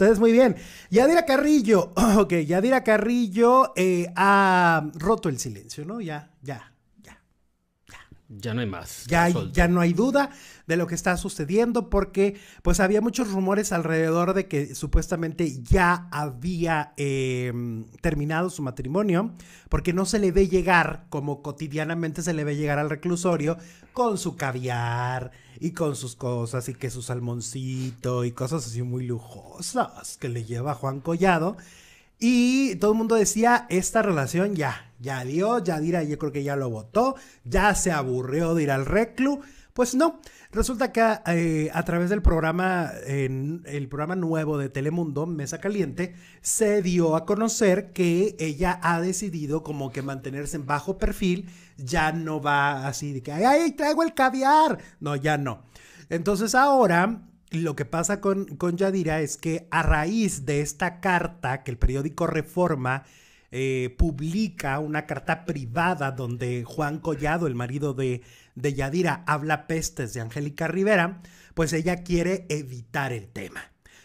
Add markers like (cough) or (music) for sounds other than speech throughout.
Ustedes muy bien. Yadira Carrillo, (clears throat) ok, Yadira Carrillo eh, ha roto el silencio, ¿no? Ya, ya, ya no hay más. Ya, ya no hay duda de lo que está sucediendo porque pues había muchos rumores alrededor de que supuestamente ya había em, terminado su matrimonio porque no se le ve llegar como cotidianamente se le ve llegar al reclusorio con su caviar y con sus cosas y que su salmoncito y cosas así muy lujosas que le lleva Juan Collado. Y todo el mundo decía, esta relación ya, ya dio, ya dirá, yo creo que ya lo votó, ya se aburrió de ir al reclu. Pues no, resulta que eh, a través del programa, el programa nuevo de Telemundo, Mesa Caliente, se dio a conocer que ella ha decidido como que mantenerse en bajo perfil, ya no va así de que, ay, traigo el caviar. No, ya no. Entonces ahora lo que pasa con, Yadira es que a raíz de esta carta que el periódico Reforma eh, publica, una carta privada donde Juan Collado, el marido de, de Yadira, habla pestes de Angélica Rivera, pues ella quiere evitar el tema.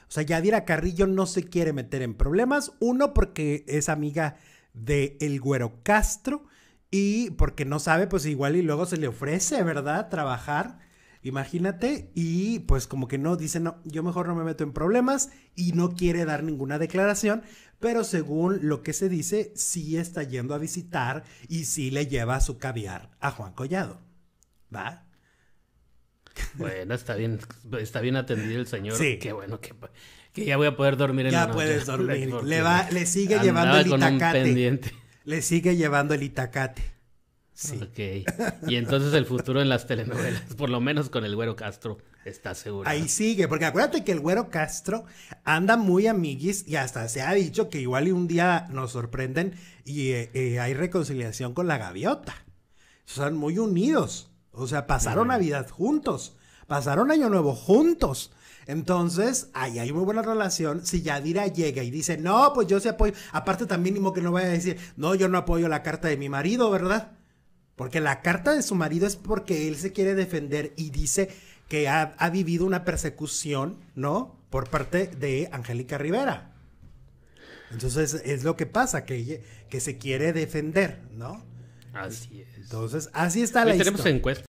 O sea, Yadira Carrillo no se quiere meter en problemas, uno porque es amiga de El Güero Castro y porque no sabe, pues igual y luego se le ofrece, ¿verdad? Trabajar Imagínate, y pues como que no, dice, no, yo mejor no me meto en problemas y no quiere dar ninguna declaración, pero según lo que se dice, sí está yendo a visitar y sí le lleva su caviar a Juan Collado. ¿Va? (laughs) Bueno, está bien, está bien atendido el señor. Sí. Qué bueno que, ya voy a poder dormir en la Ya puedes (laughs) dormir. Le, va, le sigue llevando el itacate. Le sigue llevando el itacate. Sí. Ok. Y entonces el futuro en las telenovelas, por lo menos con el Güero Castro, está seguro. Ahí sigue, porque acuérdate que el Güero Castro anda muy amiguis y hasta se ha dicho que igual y un día nos sorprenden y eh, eh, hay reconciliación con la gaviota. Son muy unidos. O sea, pasaron Navidad juntos, pasaron Año Nuevo juntos. Entonces, ahí hay muy buena relación. Si Yadira llega y dice, no, pues yo se apoyo. Aparte, también, mismo que no vaya a decir, no, yo no apoyo la carta de mi marido, ¿verdad? Porque la carta de su marido es porque él se quiere defender y dice que ha, vivido una persecución, ¿no? Por parte de Angélica Rivera. Entonces es lo que pasa, que, que se quiere defender, ¿no? Así es. Entonces, así está la tenemos